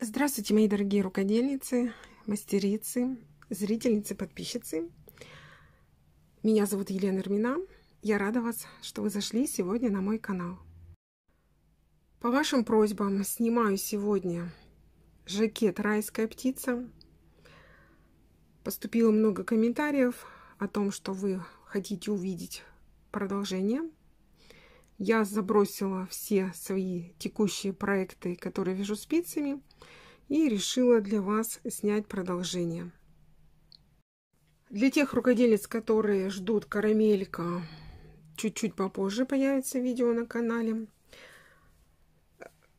Здравствуйте, мои дорогие рукодельницы, мастерицы, зрительницы, подписчицы. Меня зовут Елена Эрмина. Я рада вас, что вы зашли сегодня на мой канал. По вашим просьбам снимаю сегодня жакет «Райская птица». Поступило много комментариев о том, что вы хотите увидеть продолжение я забросила все свои текущие проекты, которые вяжу спицами, и решила для вас снять продолжение. Для тех рукодельниц, которые ждут карамелька, чуть-чуть попозже появится видео на канале.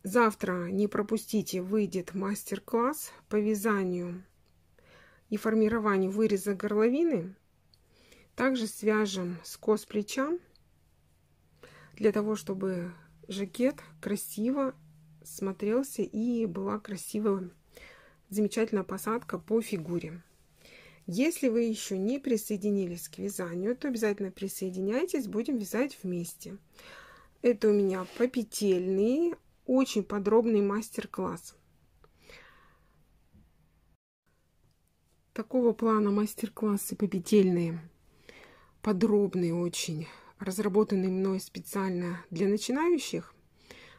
Завтра, не пропустите, выйдет мастер-класс по вязанию и формированию выреза горловины. Также свяжем скос плеча для того, чтобы жакет красиво смотрелся и была красивая, замечательная посадка по фигуре. Если вы еще не присоединились к вязанию, то обязательно присоединяйтесь, будем вязать вместе. Это у меня попетельный, очень подробный мастер-класс. Такого плана мастер-классы попетельные, подробные очень разработанные мной специально для начинающих.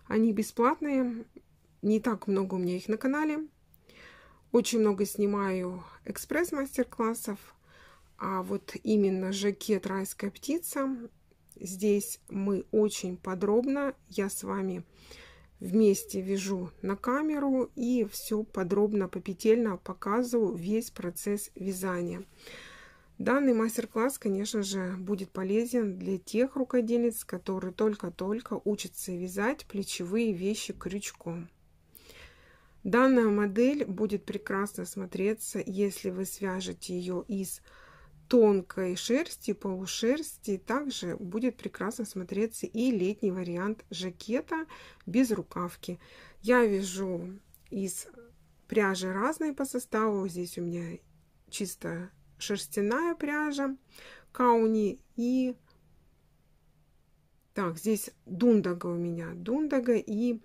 Они бесплатные, не так много у меня их на канале. Очень много снимаю экспресс-мастер-классов, а вот именно жакет «Райская птица» здесь мы очень подробно, я с вами вместе вяжу на камеру и все подробно, попетельно показываю весь процесс вязания. Данный мастер-класс, конечно же, будет полезен для тех рукодельниц, которые только-только учатся вязать плечевые вещи крючком. Данная модель будет прекрасно смотреться, если вы свяжете ее из тонкой шерсти, полушерсти. Также будет прекрасно смотреться и летний вариант жакета без рукавки. Я вяжу из пряжи разные по составу. Здесь у меня чисто шерстяная пряжа, кауни и... Так, здесь дундага у меня, дундага и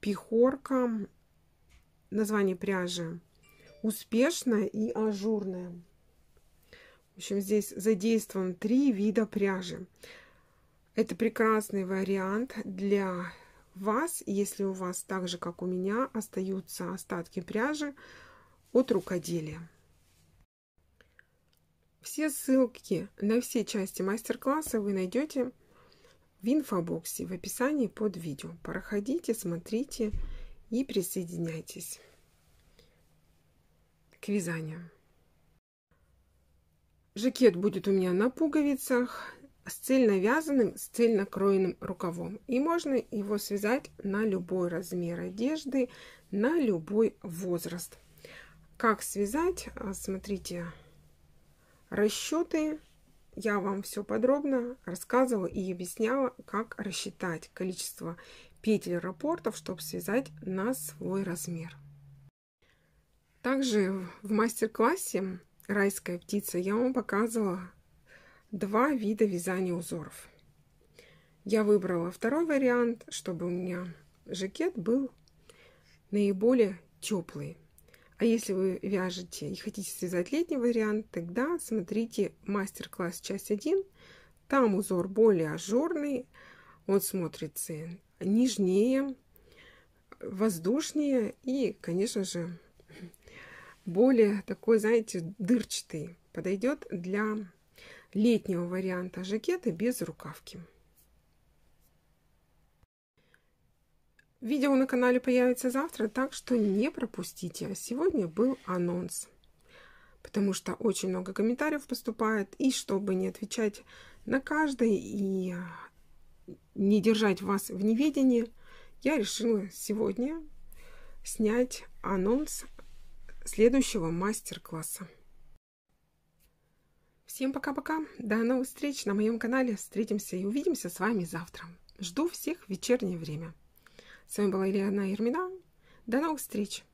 пихорка. Название пряжи успешная и ажурная. В общем, здесь задействован три вида пряжи. Это прекрасный вариант для вас, если у вас так же, как у меня, остаются остатки пряжи от рукоделия. Все ссылки на все части мастер-класса вы найдете в инфобоксе в описании под видео. Проходите, смотрите и присоединяйтесь к вязанию. Жакет будет у меня на пуговицах с цельно вязаным, с цельно кроенным рукавом. И можно его связать на любой размер одежды, на любой возраст. Как связать? Смотрите расчеты. Я вам все подробно рассказывала и объясняла, как рассчитать количество петель рапортов, чтобы связать на свой размер. Также в мастер-классе «Райская птица» я вам показывала два вида вязания узоров. Я выбрала второй вариант, чтобы у меня жакет был наиболее теплый. А если вы вяжете и хотите связать летний вариант, тогда смотрите мастер-класс часть 1. Там узор более ажурный, он смотрится нежнее, воздушнее и, конечно же, более такой, знаете, дырчатый. Подойдет для летнего варианта жакета без рукавки. Видео на канале появится завтра, так что не пропустите. Сегодня был анонс, потому что очень много комментариев поступает. И чтобы не отвечать на каждый и не держать вас в неведении, я решила сегодня снять анонс следующего мастер-класса. Всем пока-пока. До новых встреч на моем канале. Встретимся и увидимся с вами завтра. Жду всех в вечернее время. С вами была Илья Ермина. До новых встреч!